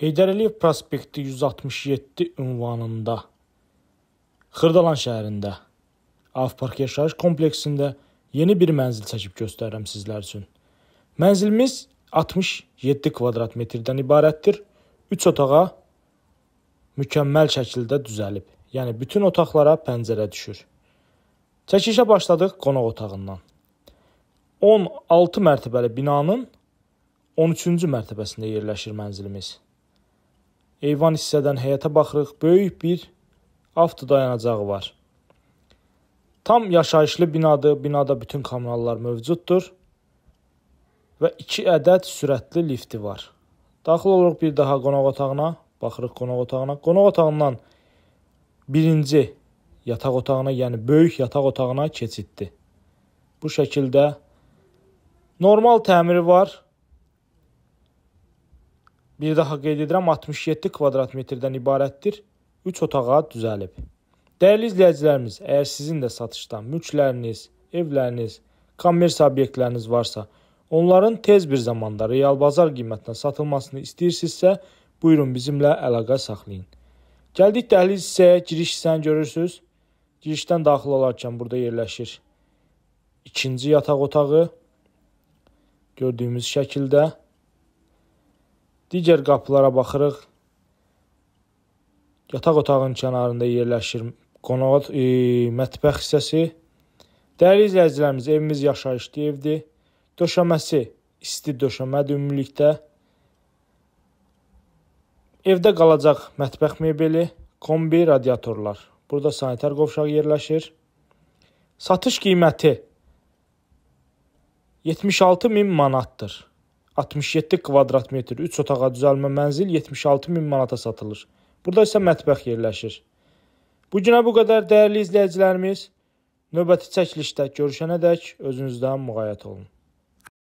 Heydər Əliyev prospekti 167 ünvanında Xırdalan şəhərində Avpark yaşayış kompleksində yeni bir mənzil çəkib göstərirəm sizlər üçün. Mənzilimiz 67 kvadrat metrdən ibarətdir. 3 otağa mükəmməl şəkildə düzəlib. Yəni bütün otaqlara pəncərə düşür. Çəkişə başladıq qonaq otağından. 16 mərtəbəli binanın 13-cü mərtəbəsində yerləşir mənzilimiz. Eyvan hissədən həyətə baxırıq. Böyük bir avto dayanacağı var. Tam yaşayışlı binadır. Binada bütün kommunallar mövcuddur. Və 2 ədəd sürətli lifti var. Daxil oluruq bir daha qonaq otağına. Baxırıq qonaq otağına. Qonaq otağından birinci yataq otağına, yəni böyük yataq otağına keçiddir. Bu şəkildə normal təmiri var. Bir daha qeyd edirəm, 67 kvadrat metrdən ibarətdir. 3 otağa düzəlib. Dəyərli izləyicilərimiz, əgər sizin də satışda mülkləriniz, evləriniz, kommersiya obyektləriniz varsa, onların tez bir zamanda real bazar qiymətinə satılmasını istəyirsinizsə, buyurun bizimlə əlaqə saxlayın. Gəldik dəhliz hissəyə, giriş hissəni görürsüz. Girişdən daxil olarkən burada yerləşir. İkinci yataq otağı gördüyümüz şəkildə Digər qapılara baxırıq. Yataq otağının kənarında yerləşir qonaq e, mətbəx hissəsi. Dəyərli izləyicilərimiz, evimiz yaşayışlı evdir. Döşəməsi isti döşəmədir ümumilikdə. Evdə qalacaq mətbəx mebeli, kombi, radiatorlar. Burada sanitar qovşağı yerləşir. Satış qiyməti 76 min manatdır. 67 kvadrat metr 3 otağa düzəlmə mənzil 76 min manata satılır. Burada isə mətbəx yerləşir. Bu günə bu qədər dəyərli izləyicilərimiz. Növbəti çəkilişdə görüşənədək özünüzdən muğayət olun.